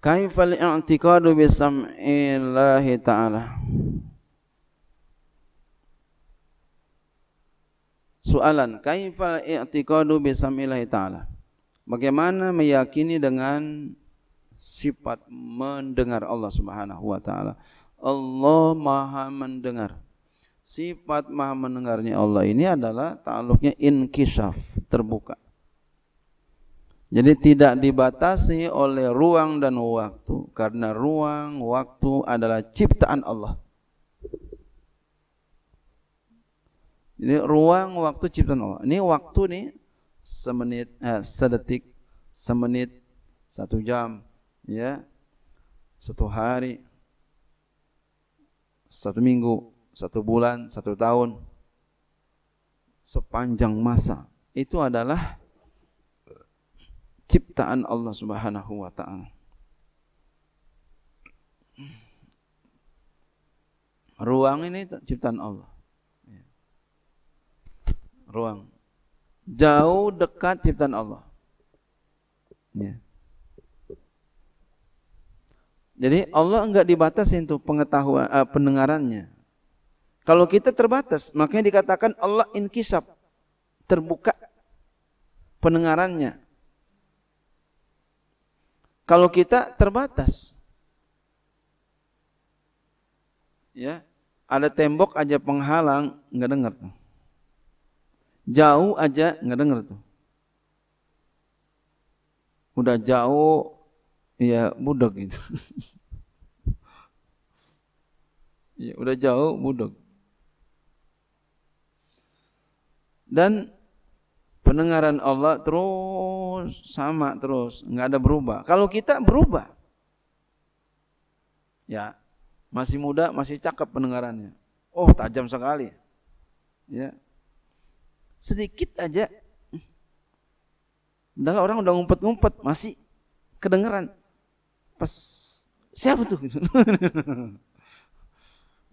kaifal i'tiqadu bi sam'illahi ta'ala Soalan kaifal i'tiqadu bi sam'illahi ta'ala Bagaimana meyakini dengan sifat mendengar Allah Subhanahu wa taala. Allah Maha mendengar. Sifat Maha mendengarnya Allah ini adalah takluknya inkisaf, terbuka. Jadi tidak dibatasi oleh ruang dan waktu karena ruang waktu adalah ciptaan Allah. Jadi ruang waktu ciptaan Allah. Ini waktu nih semenit, eh, sedetik, semenit, satu jam, ya, satu hari, satu minggu, satu bulan, satu tahun, sepanjang masa itu adalah ciptaan Allah Subhanahu wa taala. Ruang ini ciptaan Allah. Ya. Ruang. Jauh dekat ciptaan Allah. Ya. Jadi Allah enggak dibatasi untuk pengetahuan uh, pendengarannya. Kalau kita terbatas, makanya dikatakan Allah inkisab, terbuka pendengarannya. Kalau kita terbatas. Ya, ada tembok aja penghalang nggak dengar tuh. Jauh aja nggak dengar tuh. Udah jauh ya budak gitu. ya, udah jauh budak. Dan pendengaran Allah terus sama terus, nggak ada berubah. Kalau kita berubah, ya masih muda masih cakep pendengarannya. Oh tajam sekali, ya sedikit aja. Udah orang udah ngumpet-ngumpet masih kedengeran. Pas siapa tuh?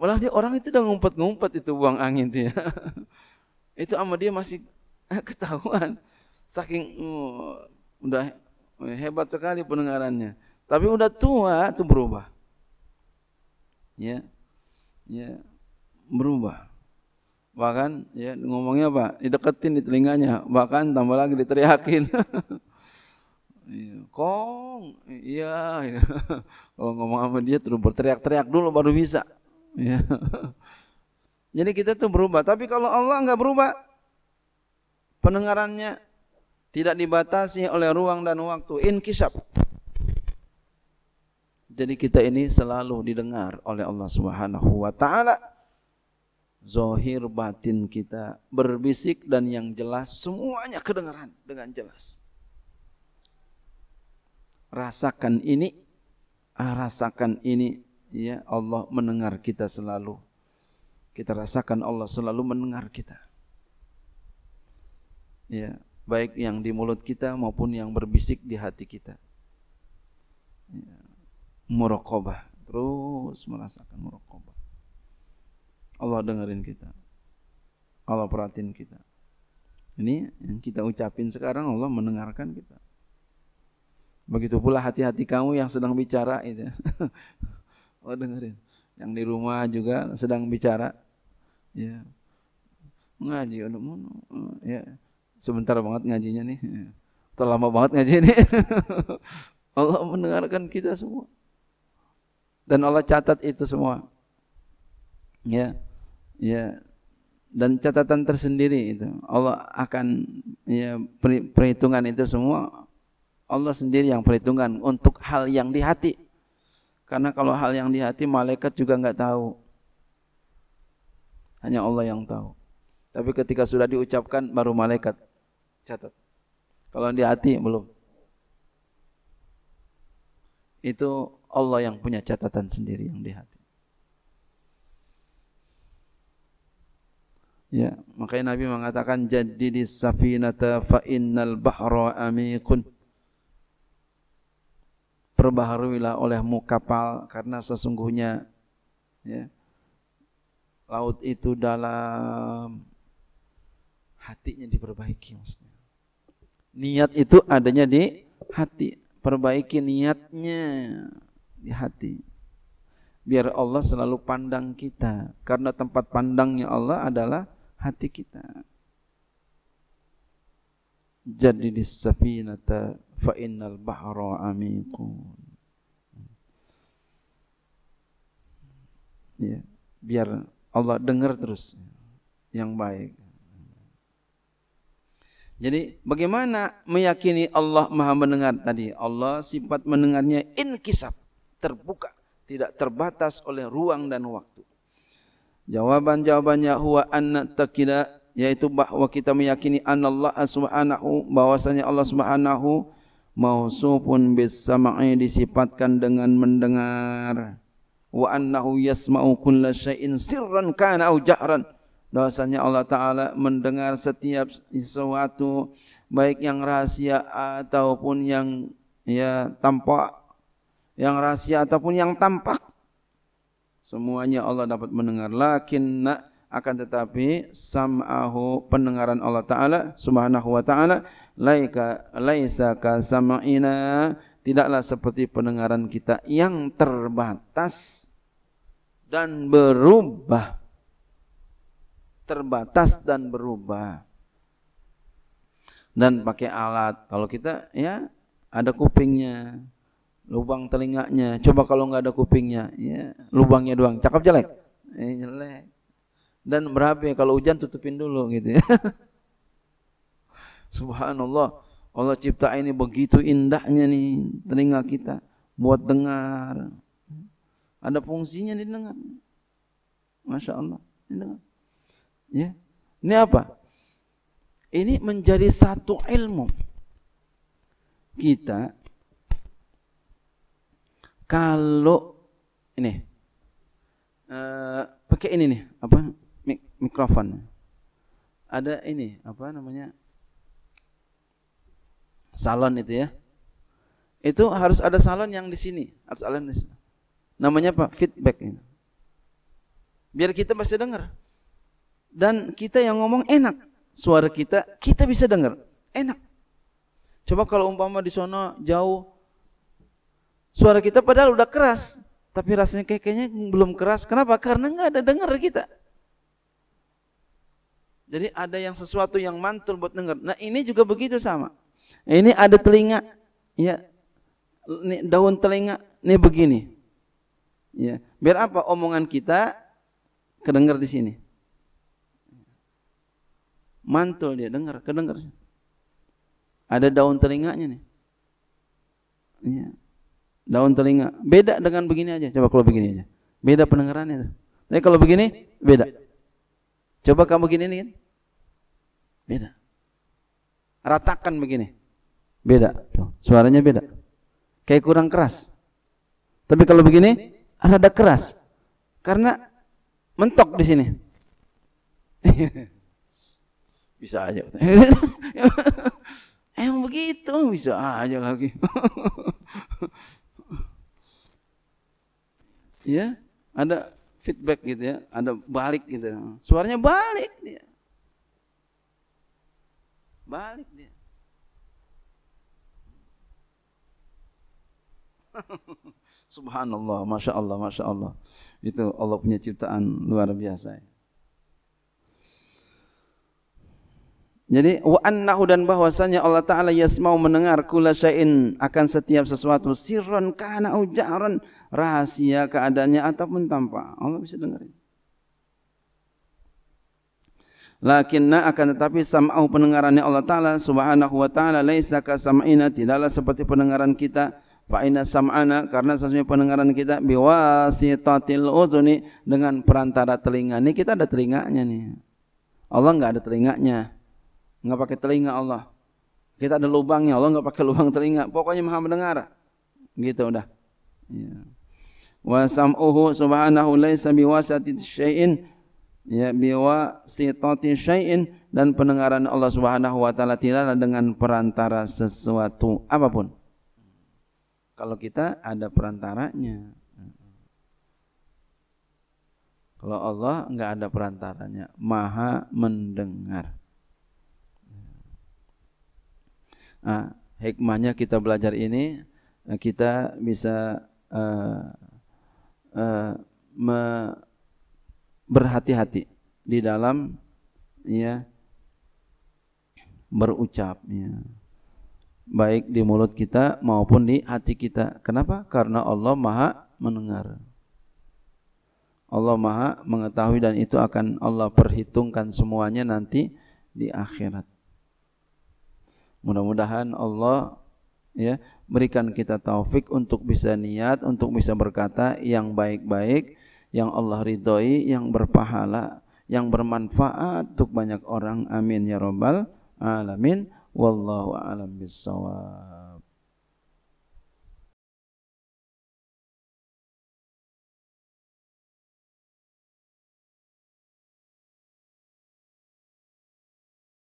Walah dia orang itu udah ngumpet-ngumpet itu buang angin tuh ya. itu sama dia masih ketahuan saking uh, udah hebat sekali pendengarannya tapi udah tua itu berubah ya ya berubah bahkan ya ngomongnya apa dideketin di telinganya bahkan tambah lagi diteriakin iya. kong iya, iya. kalau ngomong sama dia terus berteriak-teriak dulu baru bisa ya jadi kita tuh berubah tapi kalau Allah nggak berubah pendengarannya tidak dibatasi oleh ruang dan waktu inkisab jadi kita ini selalu didengar oleh Allah Subhanahu wa taala zohir batin kita berbisik dan yang jelas semuanya kedengaran dengan jelas rasakan ini ah, rasakan ini ya Allah mendengar kita selalu kita rasakan Allah selalu mendengar kita ya baik yang di mulut kita maupun yang berbisik di hati kita ya, murokobah terus merasakan murokobah Allah dengerin kita Allah perhatiin kita ini yang kita ucapin sekarang Allah mendengarkan kita begitu pula hati-hati kamu yang sedang bicara itu Allah oh, dengerin yang di rumah juga sedang bicara ya ngaji ya Sebentar banget ngajinya nih. Atau lama banget ngajinya nih. Allah mendengarkan kita semua. Dan Allah catat itu semua. Ya. Ya. Dan catatan tersendiri itu. Allah akan ya perhitungan itu semua Allah sendiri yang perhitungan untuk hal yang di hati. Karena kalau hal yang di hati malaikat juga nggak tahu. Hanya Allah yang tahu. Tapi ketika sudah diucapkan baru malaikat Catat. Kalau di hati belum. Itu Allah yang punya catatan sendiri yang di hati. Ya, makanya Nabi mengatakan safina safinata fa innal bahra amikun. Perbaharuilah olehmu kapal karena sesungguhnya ya, laut itu dalam hatinya diperbaiki maksudnya. Niat itu adanya di hati. Perbaiki niatnya di hati. Biar Allah selalu pandang kita. Karena tempat pandangnya Allah adalah hati kita. Jadi di safinata fa innal bahra amikun. Ya, biar Allah dengar terus yang baik. Jadi bagaimana meyakini Allah Maha mendengar tadi? Allah sifat mendengarnya inkisaf, terbuka, tidak terbatas oleh ruang dan waktu. Jawaban-jawabannya huwa anna terkira yaitu bahwa kita meyakini anallah subhanahu bahwasanya Allah subhanahu mausufun bis sama'i disifatkan dengan mendengar wa annahu yasma'u kulla syai'in sirran kana au jahran Bahasanya Allah Ta'ala mendengar setiap sesuatu baik yang rahasia ataupun yang ya tampak yang rahasia ataupun yang tampak semuanya Allah dapat mendengar Lakin akan tetapi sam'ahu pendengaran Allah Ta'ala subhanahu wa ta'ala laika laisa ka sam'ina tidaklah seperti pendengaran kita yang terbatas dan berubah terbatas dan berubah. Dan pakai alat. Kalau kita ya ada kupingnya, lubang telinganya. Coba kalau nggak ada kupingnya, ya lubangnya doang. Cakep jelek? Eh, jelek. Dan berapa ya? kalau hujan tutupin dulu gitu ya. Subhanallah. Allah cipta ini begitu indahnya nih telinga kita buat dengar. Ada fungsinya nih Masya Allah. dengar. Ya. Ini apa? Ini menjadi satu ilmu. Kita kalau ini uh, pakai ini nih apa mik mikrofon ada ini apa namanya salon itu ya itu harus ada salon yang di sini harus salon di sini namanya apa feedback ini biar kita masih dengar dan kita yang ngomong enak suara kita kita bisa dengar enak coba kalau umpama di sono jauh suara kita padahal udah keras tapi rasanya kayak kayaknya belum keras kenapa karena nggak ada dengar kita jadi ada yang sesuatu yang mantul buat dengar nah ini juga begitu sama ini ada telinga ya ini daun telinga ini begini ya biar apa omongan kita kedengar di sini mantul dia dengar kedengar ada daun telinganya nih ya. daun telinga beda dengan begini aja coba kalau begini aja beda pendengarannya tuh. tapi kalau begini beda coba kamu begini nih kan? beda ratakan begini beda tuh suaranya beda kayak kurang keras tapi kalau begini ada keras karena mentok di sini bisa aja emang begitu bisa aja lagi ya ada feedback gitu ya ada balik gitu suaranya balik dia balik dia Subhanallah, masya Allah, masya Allah. Itu Allah punya ciptaan luar biasa. Ya. Jadi wa annahu dan bahwasanya Allah taala yasmau mendengar kula syai'in akan setiap sesuatu sirron kana ujaran rahasia keadaannya ataupun tanpa Allah bisa dengarin. Lakinna akan tetapi sam'au pendengarannya Allah taala subhanahu wa taala laisa ka sam'ina tidaklah seperti pendengaran kita fa inna sam'ana karena sesungguhnya pendengaran kita biwasitatil uzuni dengan perantara telinga. Ini kita ada telinganya nih. Allah enggak ada telinganya nggak pakai telinga Allah. Kita ada lubangnya, Allah nggak pakai lubang telinga. Pokoknya maha mendengar. Gitu udah. Ya. Wa sam'uhu subhanahu laisa biwasati syai'in ya biwa sitati syai'in dan pendengaran Allah Subhanahu wa taala tidaklah dengan perantara sesuatu apapun. Kalau kita ada perantaranya. Kalau Allah enggak ada perantaranya, Maha mendengar. Nah, hikmahnya kita belajar ini eh, kita bisa uh, uh, berhati-hati di dalam ya berucap ya baik di mulut kita maupun di hati kita. Kenapa? Karena Allah Maha mendengar. Allah Maha mengetahui dan itu akan Allah perhitungkan semuanya nanti di akhirat. Mudah-mudahan Allah ya berikan kita taufik untuk bisa niat, untuk bisa berkata yang baik-baik, yang Allah ridhoi, yang berpahala, yang bermanfaat untuk banyak orang. Amin ya rabbal alamin. Wallahu a'lam bissawab.